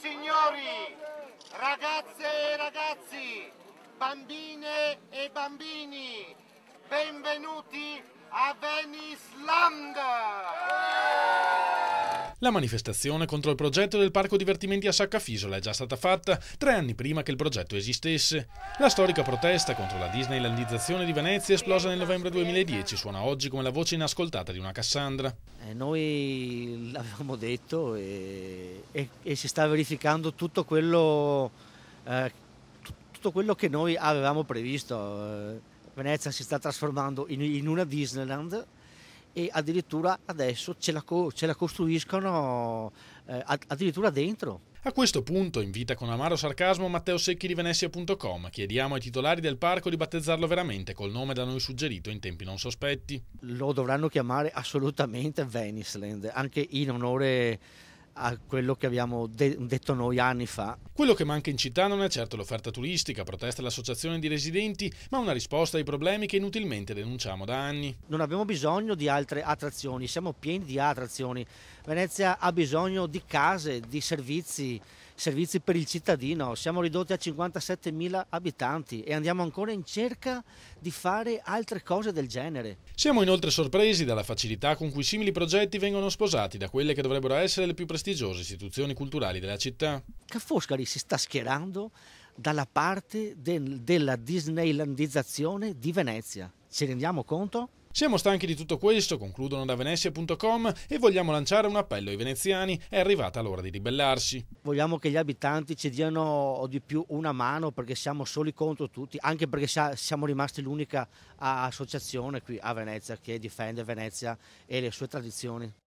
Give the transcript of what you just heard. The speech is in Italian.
signori, ragazze e ragazzi, bambine e bambini, La manifestazione contro il progetto del parco divertimenti a Saccafisola è già stata fatta tre anni prima che il progetto esistesse. La storica protesta contro la Disneylandizzazione di Venezia, esplosa nel novembre 2010, suona oggi come la voce inascoltata di una Cassandra. Eh, noi l'avevamo detto e, e, e, si sta verificando tutto quello, eh, tutto quello che noi avevamo previsto. Eh, Venezia si sta trasformando in, in una Disneyland e addirittura adesso ce la, co- ce la costruiscono eh, addirittura dentro. A questo punto invita con amaro sarcasmo Matteo Secchi di Venezia.com Chiediamo ai titolari del parco di battezzarlo veramente col nome da noi suggerito in tempi non sospetti. Lo dovranno chiamare assolutamente Venisland, anche in onore a quello che abbiamo de- detto noi anni fa. Quello che manca in città non è certo l'offerta turistica, protesta l'associazione di residenti, ma una risposta ai problemi che inutilmente denunciamo da anni. Non abbiamo bisogno di altre attrazioni, siamo pieni di attrazioni. Venezia ha bisogno di case, di servizi, servizi per il cittadino. Siamo ridotti a 57.000 abitanti e andiamo ancora in cerca di fare altre cose del genere. Siamo inoltre sorpresi dalla facilità con cui simili progetti vengono sposati da quelle che dovrebbero essere le più prestigiose istituzioni culturali della città. Che Foscari si sta schierando dalla parte del, della disneylandizzazione di Venezia. Ci rendiamo conto? Siamo stanchi di tutto questo, concludono da Venezia.com e vogliamo lanciare un appello ai veneziani, è arrivata l'ora di ribellarsi. Vogliamo che gli abitanti ci diano di più una mano perché siamo soli contro tutti, anche perché siamo rimasti l'unica associazione qui a Venezia che difende Venezia e le sue tradizioni.